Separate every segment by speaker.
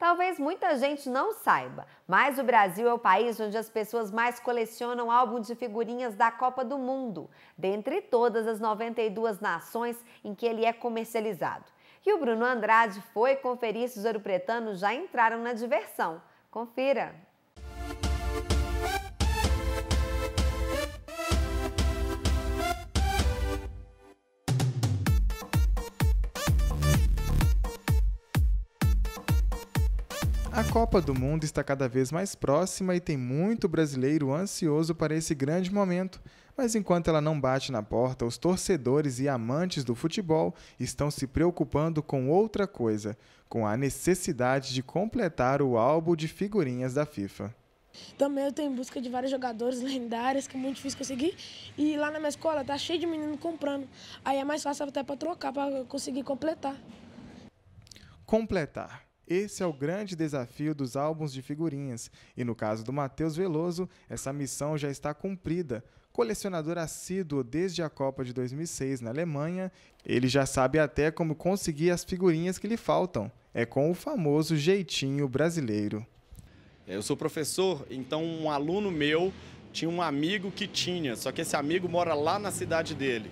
Speaker 1: Talvez muita gente não saiba, mas o Brasil é o país onde as pessoas mais colecionam álbum de figurinhas da Copa do Mundo, dentre todas as 92 nações em que ele é comercializado. E o Bruno Andrade foi conferir se os ouro-pretanos já entraram na diversão. Confira!
Speaker 2: A Copa do Mundo está cada vez mais próxima e tem muito brasileiro ansioso para esse grande momento. Mas enquanto ela não bate na porta, os torcedores e amantes do futebol estão se preocupando com outra coisa, com a necessidade de completar o álbum de figurinhas da FIFA.
Speaker 1: Também eu estou em busca de vários jogadores lendários que é muito difícil conseguir. E lá na minha escola tá cheio de menino comprando. Aí é mais fácil até para trocar, para conseguir completar.
Speaker 2: Completar esse é o grande desafio dos álbuns de figurinhas, e no caso do Matheus Veloso, essa missão já está cumprida. Colecionador assíduo desde a Copa de 2006 na Alemanha, ele já sabe até como conseguir as figurinhas que lhe faltam. É com o famoso jeitinho brasileiro.
Speaker 3: É, eu sou professor, então um aluno meu tinha um amigo que tinha, só que esse amigo mora lá na cidade dele.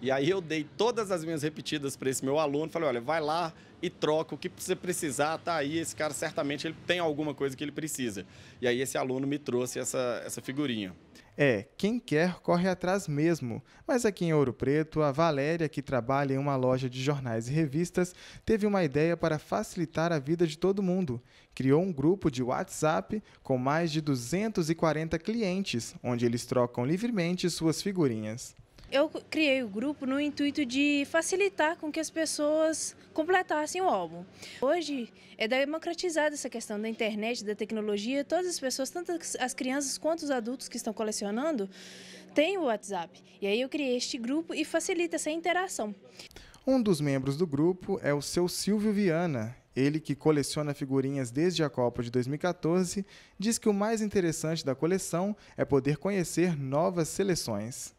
Speaker 3: E aí eu dei todas as minhas repetidas para esse meu aluno, falei, olha, vai lá e troca o que você precisar, tá aí, esse cara certamente ele tem alguma coisa que ele precisa. E aí esse aluno me trouxe essa, essa figurinha.
Speaker 2: É, quem quer corre atrás mesmo. Mas aqui em Ouro Preto, a Valéria, que trabalha em uma loja de jornais e revistas, teve uma ideia para facilitar a vida de todo mundo. Criou um grupo de WhatsApp com mais de 240 clientes, onde eles trocam livremente suas figurinhas
Speaker 1: eu criei o grupo no intuito de facilitar com que as pessoas completassem o álbum. Hoje é democratizada essa questão da internet, da tecnologia. Todas as pessoas, tanto as crianças quanto os adultos que estão colecionando, têm o WhatsApp. E aí eu criei este grupo e facilita essa interação.
Speaker 2: Um dos membros do grupo é o seu Silvio Viana. Ele que coleciona figurinhas desde a Copa de 2014, diz que o mais interessante da coleção
Speaker 4: é poder conhecer novas seleções.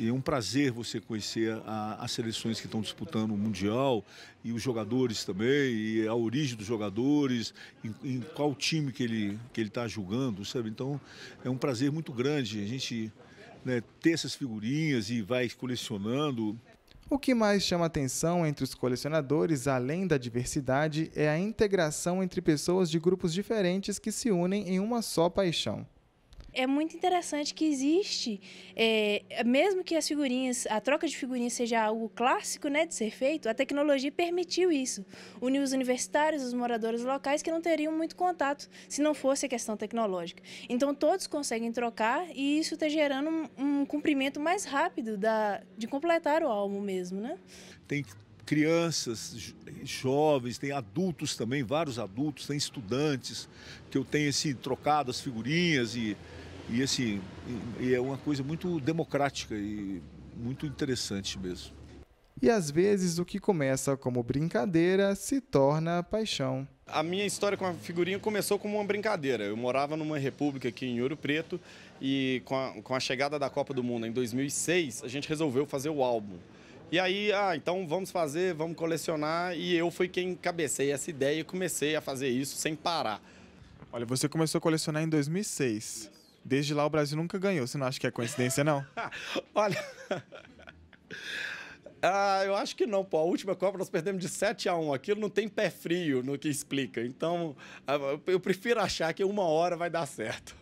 Speaker 4: E é um prazer você conhecer a, as seleções que estão disputando o Mundial e os jogadores também, e a origem dos jogadores, em, em qual time que ele está que ele tá julgando, sabe? Então é um prazer muito grande a gente né, ter essas figurinhas e vai colecionando.
Speaker 2: O que mais chama atenção entre os colecionadores, além da diversidade, é a integração entre pessoas de grupos diferentes que se unem em uma só paixão
Speaker 1: é muito interessante que existe, é, mesmo que as figurinhas, a troca de figurinhas seja algo clássico né, de ser feito, a tecnologia permitiu isso. Uniu os universitários, os moradores locais que não teriam muito contato se não fosse a questão tecnológica. Então todos conseguem trocar e isso está gerando um, um, cumprimento mais rápido da, de completar o álbum mesmo. Né?
Speaker 4: Tem crianças, jovens, tem adultos também, vários adultos, tem estudantes, que eu tenho assim, trocado as figurinhas e, e assim, e é uma coisa muito democrática e muito interessante mesmo.
Speaker 2: E às vezes o que começa como brincadeira se torna paixão.
Speaker 3: A minha história com a figurinha começou como uma brincadeira. Eu morava numa república aqui em Ouro Preto e com a, com a chegada da Copa do Mundo em 2006, a gente resolveu fazer o álbum. E aí, ah, então vamos fazer, vamos colecionar. E eu fui quem cabecei essa ideia e comecei a fazer isso sem parar.
Speaker 2: Olha, você começou a colecionar em 2006. Desde lá o Brasil nunca ganhou. Você não acha que é coincidência, não?
Speaker 3: Olha. ah, eu acho que não, pô. A última Copa nós perdemos de 7 a 1. Aquilo não tem pé frio no que explica. Então, ah, eu prefiro achar que uma hora vai dar certo.